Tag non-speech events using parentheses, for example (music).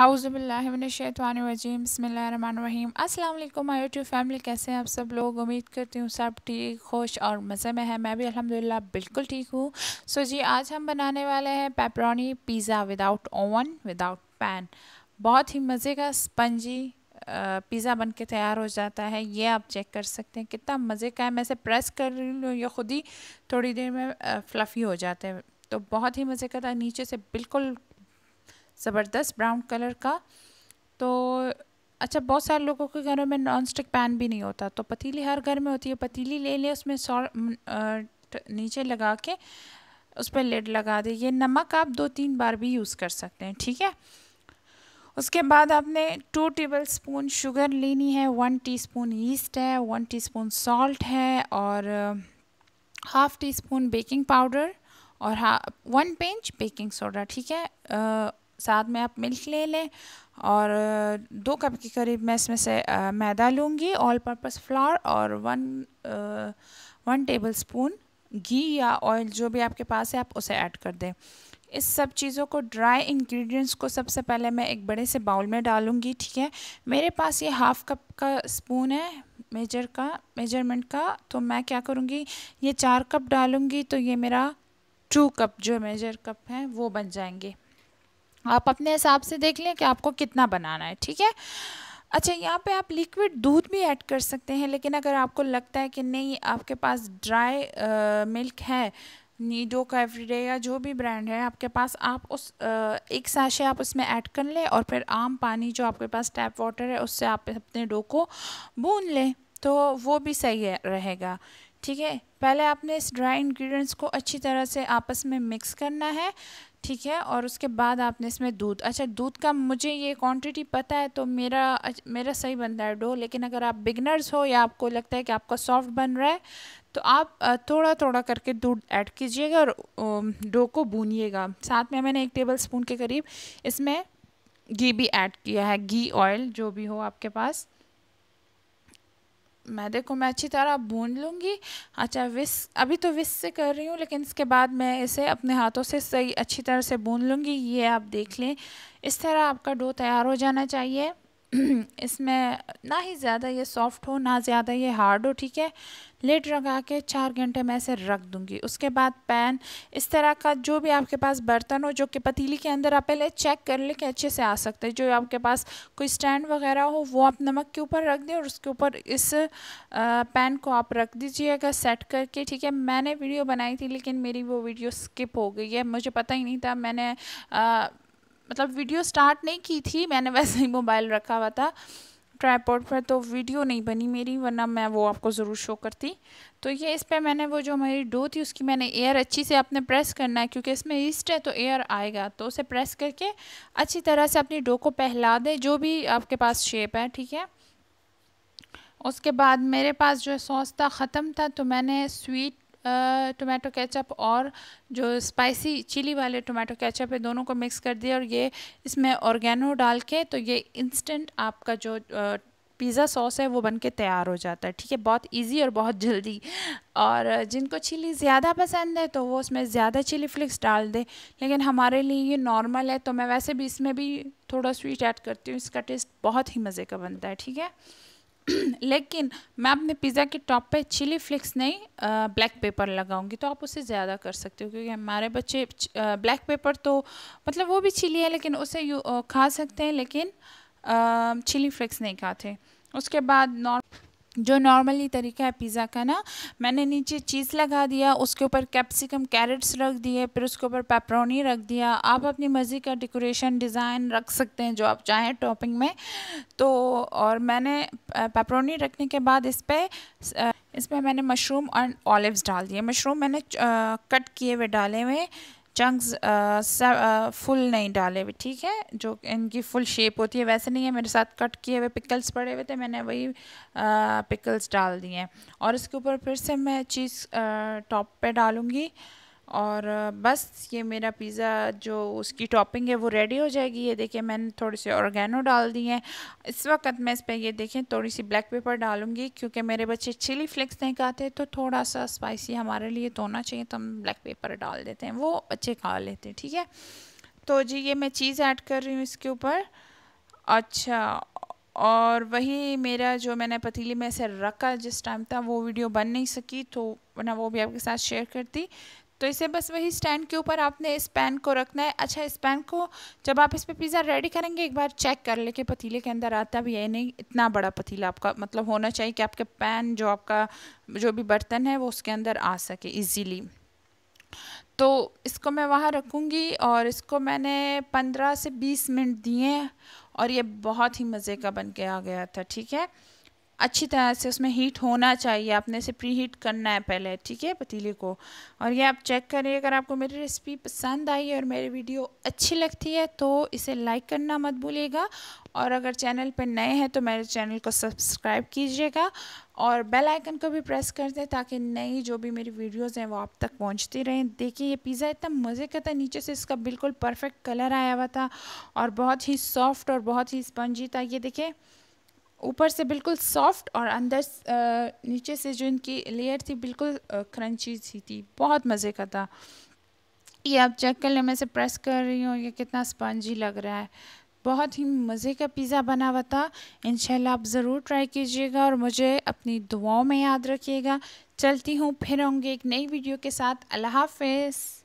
हाउज़बिल्लिमिनशैतवानरजीम बसमीम अल्लाम my YouTube family कैसे हैं आप सब लोग उम्मीद करती हूँ सब ठीक खुश और मज़े में है मैं भी अल्हम्दुलिल्लाह बिल्कुल ठीक हूँ सो जी आज हम बनाने वाले हैं pepperoni pizza without oven without pan बहुत ही मज़े का स्पंजी पिज़्ज़ा बन के तैयार हो जाता है ये आप चेक कर सकते हैं कितना मज़े का है मैं इसे प्रेस कर रही हूँ ये ख़ुद ही थोड़ी देर में फ़्लफ़ी हो जाते हैं तो बहुत ही मज़े का था नीचे से बिल्कुल ज़बरदस्त ब्राउन कलर का तो अच्छा बहुत सारे लोगों के घरों में नॉन स्टिक पैन भी नहीं होता तो पतीली हर घर में होती है पतीली ले लें उसमें सॉ नीचे लगा के उस पर लेड लगा दें ये नमक आप दो तीन बार भी यूज़ कर सकते हैं ठीक है उसके बाद आपने टू टेबल स्पून शुगर लेनी है वन टीस्पून ईस्ट है वन टीस्पून सॉल्ट है और half teaspoon baking powder और हा वन पेंच बेकिंग सोडा ठीक है साथ में आप मिल्क ले लें और दो कप के करीब मैं इसमें से मैदा लूँगी ऑल पर्पस फ्लावर और वन वन टेबल स्पून घी या ऑयल जो भी आपके पास है आप उसे ऐड कर दें इस सब चीज़ों को ड्राई इंग्रेडिएंट्स को सबसे पहले मैं एक बड़े से बाउल में डालूंगी ठीक है मेरे पास ये हाफ़ कप का स्पून है मेजर का मेजरमेंट का तो मैं क्या करूँगी ये चार कप डालूँगी तो ये मेरा टू कप जो मेजर कप है वो बन जाएंगे आप अपने हिसाब से देख लें कि आपको कितना बनाना है ठीक है अच्छा यहाँ पे आप लिक्विड दूध भी ऐड कर सकते हैं लेकिन अगर आपको लगता है कि नहीं आपके पास ड्राई मिल्क है नीडो का एवरीडे या जो भी ब्रांड है आपके पास आप उस आ, एक साशे आप उसमें ऐड कर लें और फिर आम पानी जो आपके पास टैप वाटर है उससे आप अपने डो को भून लें तो वो भी सही है, रहेगा ठीक है पहले आपने इस ड्राई इंग्रेडिएंट्स को अच्छी तरह से आपस में मिक्स करना है ठीक है और उसके बाद आपने इसमें दूध अच्छा दूध का मुझे ये क्वांटिटी पता है तो मेरा मेरा सही बनता है डो लेकिन अगर आप बिगनर्स हो या आपको लगता है कि आपका सॉफ्ट बन रहा है तो आप थोड़ा थोड़ा करके दूध ऐड कीजिएगा और डो को भूनिएगा साथ में मैंने एक टेबल स्पून के करीब इसमें घी भी ऐड किया है घी ऑयल जो भी हो आपके पास मैदे को मैं अच्छी तरह भून लूँगी अच्छा विस अभी तो विस से कर रही हूँ लेकिन इसके बाद मैं इसे अपने हाथों से सही अच्छी तरह से भून लूँगी ये आप देख लें इस तरह आपका डो तैयार हो जाना चाहिए (clears throat) इसमें ना ही ज़्यादा ये सॉफ्ट हो ना ज़्यादा ये हार्ड हो ठीक है लेट लगा के चार घंटे मैं इसे रख दूँगी उसके बाद पैन इस तरह का जो भी आपके पास बर्तन हो जो कि पतीली के अंदर आप पहले चेक कर लें कि अच्छे से आ सकते हैं जो आपके पास कोई स्टैंड वगैरह हो वो आप नमक के ऊपर रख दें और उसके ऊपर इस पैन को आप रख दीजिएगा सेट करके ठीक है मैंने वीडियो बनाई थी लेकिन मेरी वो वीडियो स्किप हो गई है मुझे पता ही नहीं था मैंने आ, मतलब वीडियो स्टार्ट नहीं की थी मैंने वैसे ही मोबाइल रखा हुआ था ट्राईपोर्ट पर तो वीडियो नहीं बनी मेरी वरना मैं वो आपको ज़रूर शो करती तो ये इस पर मैंने वो जो मेरी डो थी उसकी मैंने एयर अच्छी से आपने प्रेस करना है क्योंकि इसमें ईस्ट है तो एयर आएगा तो उसे प्रेस करके अच्छी तरह से अपनी डो को पहला दें जो भी आपके पास शेप है ठीक है उसके बाद मेरे पास जो सॉस था ख़त्म था तो मैंने स्वीट टोमेटो केचप और जो स्पाइसी चिली वाले टोमेटो केचप है दोनों को मिक्स कर दिया और ये इसमें ऑर्गेनो डाल के तो ये इंस्टेंट आपका जो पिज़्ज़ा सॉस है वो बन के तैयार हो जाता है ठीक है बहुत इजी और बहुत जल्दी और जिनको चिली ज़्यादा पसंद है तो वो उसमें ज़्यादा चिली फ्लिक्स डाल दें लेकिन हमारे लिए ये नॉर्मल है तो मैं वैसे भी इसमें भी थोड़ा स्वीट ऐड करती हूँ इसका टेस्ट बहुत ही मज़े का बनता है ठीक है (clears throat) लेकिन मैं अपने पिज़्ज़ा के टॉप पे चिली फ्लेक्स नहीं ब्लैक पेपर लगाऊंगी तो आप उसे ज़्यादा कर सकते हो क्योंकि हमारे बच्चे ब्लैक पेपर तो मतलब वो भी चिली है लेकिन उसे यू खा सकते हैं लेकिन चिली फ्लेक्स नहीं खाते उसके बाद नॉर्मल जो नॉर्मली तरीका है पिज़्ज़ा का ना मैंने नीचे चीज़ लगा दिया उसके ऊपर कैप्सिकम कैरेट्स रख दिए फिर उसके ऊपर पेपरोनी रख दिया आप अपनी मर्ज़ी का डेकोरेशन डिज़ाइन रख सकते हैं जो आप चाहें टॉपिंग में तो और मैंने पेपरोनी रखने के बाद इस पर इस पर मैंने मशरूम और ऑलिव्स डाल दिए मशरूम मैंने कट किए हुए डाले हुए चंक्स फुल uh, uh, नहीं डाले हुए ठीक है जो इनकी फुल शेप होती है वैसे नहीं है मेरे साथ कट किए हुए पिकल्स पड़े हुए थे मैंने वही पिकल्स uh, डाल दिए हैं और इसके ऊपर फिर से मैं चीज़ टॉप पे डालूँगी और बस ये मेरा पिज़्ज़ा जो उसकी टॉपिंग है वो रेडी हो जाएगी ये देखिए मैंने थोड़े से ऑर्गेनो डाल दिए हैं इस वक्त मैं इस पर ये देखें थोड़ी सी ब्लैक पेपर डालूंगी क्योंकि मेरे बच्चे चिली फ्लेक्स नहीं खाते तो थोड़ा सा स्पाइसी हमारे लिए तो होना चाहिए तो हम ब्लैक पेपर डाल देते हैं वो अच्छे खा लेते हैं ठीक है तो जी ये मैं चीज़ ऐड कर रही हूँ इसके ऊपर अच्छा और वही मेरा जो मैंने पतीली में से रखा जिस टाइम था वो वीडियो बन नहीं सकी तो वरना वो भी आपके साथ शेयर करती तो इसे बस वही स्टैंड के ऊपर आपने इस पैन को रखना है अच्छा इस पैन को जब आप इस पर पिज़्ज़ा रेडी करेंगे एक बार चेक कर ले कि पतीले के अंदर आता भी है नहीं इतना बड़ा पतीला आपका मतलब होना चाहिए कि आपके पैन जो आपका जो भी बर्तन है वो उसके अंदर आ सके ईजीली तो इसको मैं वहाँ रखूँगी और इसको मैंने पंद्रह से बीस मिनट दिए और ये बहुत ही मज़े का बन के आ गया था ठीक है अच्छी तरह से उसमें हीट होना चाहिए आपने इसे प्री हीट करना है पहले ठीक है पतीले को और ये आप चेक करिए अगर आपको मेरी रेसिपी पसंद आई और मेरी वीडियो अच्छी लगती है तो इसे लाइक करना मत भूलिएगा और अगर चैनल पर नए हैं तो मेरे चैनल को सब्सक्राइब कीजिएगा और बेल आइकन को भी प्रेस कर दें ताकि नई जो भी मेरी वीडियोस हैं वो आप तक पहुंचती रहें देखिए ये पिज़्ज़ा इतना मज़े का था नीचे से इसका बिल्कुल परफेक्ट कलर आया हुआ था और बहुत ही सॉफ्ट और बहुत ही स्पंजी था ये देखिए ऊपर से बिल्कुल सॉफ्ट और अंदर नीचे से जो इनकी लेयर थी बिल्कुल क्रंची सी थी बहुत मज़े का था ये आप चेक कर लें मैं से प्रेस कर रही हूँ ये कितना स्पंजी लग रहा है बहुत ही मज़े का पिज़्ज़ा बना हुआ था इन आप ज़रूर ट्राई कीजिएगा और मुझे अपनी दुआओं में याद रखिएगा चलती हूँ फिर होंगे एक नई वीडियो के साथ अल्लाह हाफिज़